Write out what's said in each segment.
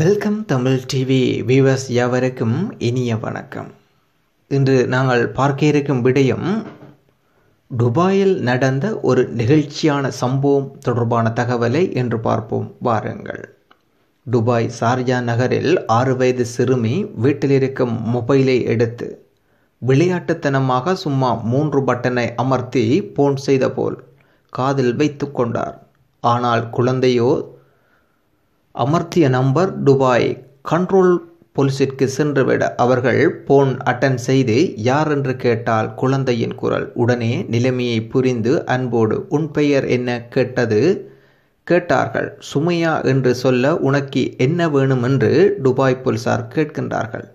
welcome Tamil TV viewers யாவருக்கும் இனிய வணக்கம் இன்று நாங்கள் பார்க்க இருக்கும் விடயம் துபாயில் நடந்த ஒரு நிகழ்ச்சியான சம்பவம் தொடர்பான தகவலை என்று பார்ப்போம் வாருங்கள் துபாய் சார்ஜா நகரில் ஆறு வயது சிறுமி வீட்டில் இருக்கும் மொபைலை எடுத்து விளையாட்டுத்தனமாக சும்மா மூன்று பட்டனை அமர்த்தி போன் செய்த போல் காதில் வைத்து கொண்டார் ஆனால் குழந்தையோ அமர்த்திய நம்பர் டுபாய் கண்ட்ரோல் போலீஸிற்கு சென்றுவிட அவர்கள் போன் அட்டன் செய்து யார் என்று கேட்டால் குழந்தையின் குரல் உடனே நிலைமையை புரிந்து அன்போடு உன் பெயர் என்ன கேட்டது கேட்டார்கள் சுமையா என்று சொல்ல உனக்கு என்ன வேணும் என்று டுபாய் போலீசார் கேட்கின்றார்கள்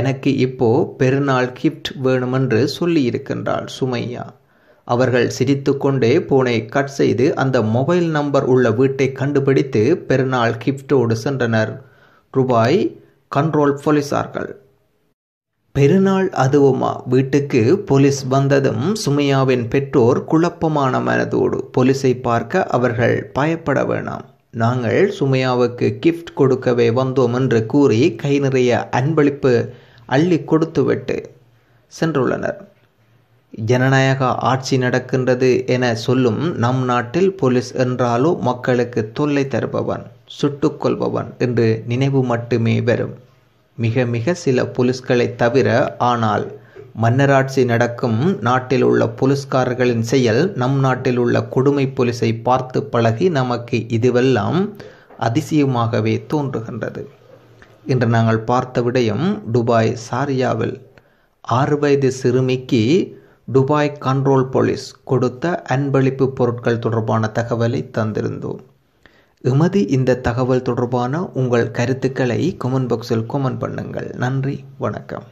எனக்கு இப்போ பெருநாள் கிஃப்ட் வேணுமென்று சொல்லியிருக்கின்றாள் சுமையா அவர்கள் சிரித்துக்கொண்டே போனை கட் செய்து அந்த மொபைல் நம்பர் உள்ள வீட்டை கண்டுபிடித்து பெருநாள் கிஃப்டோடு சென்றனர் ரூபாய் கண்ட்ரோல் போலீசார்கள் பெருநாள் அதுவுமா வீட்டுக்கு போலீஸ் வந்ததும் சுமையாவின் பெற்றோர் குழப்பமான மனதோடு போலீஸை பார்க்க அவர்கள் பயப்பட வேணாம் நாங்கள் சுமையாவுக்கு கிஃப்ட் கொடுக்கவே வந்தோம் என்று கூறி கை நிறைய அன்பளிப்பு அள்ளி கொடுத்துவிட்டு சென்றுள்ளனர் ஜனநாயக ஆட்சி நடக்கின்றது என சொல்லும் நம் நாட்டில் போலீஸ் என்றாலோ மக்களுக்கு தொல்லை தருபவன் சுட்டுக்கொள்பவன் என்று நினைவு மட்டுமே வரும் மிக மிக சில போலீஸ்களை தவிர ஆனால் மன்னராட்சி நடக்கும் நாட்டில் உள்ள போலீஸ்காரர்களின் செயல் நம் நாட்டில் உள்ள கொடுமை போலீஸை பார்த்து பழகி நமக்கு இதுவெல்லாம் அதிசயமாகவே தோன்றுகின்றது இன்று நாங்கள் பார்த்த விடயம் துபாய் சாரியாவில் ஆறு வயது சிறுமிக்கு துபாய் கண்ட்ரோல் போலீஸ் கொடுத்த அன்பளிப்பு பொருட்கள் தொடர்பான தகவலை தந்திருந்தோம் எமது இந்த தகவல் தொடர்பான உங்கள் கருத்துக்களை கமெண்ட் பாக்ஸில் கமெண்ட் பண்ணுங்கள் நன்றி வணக்கம்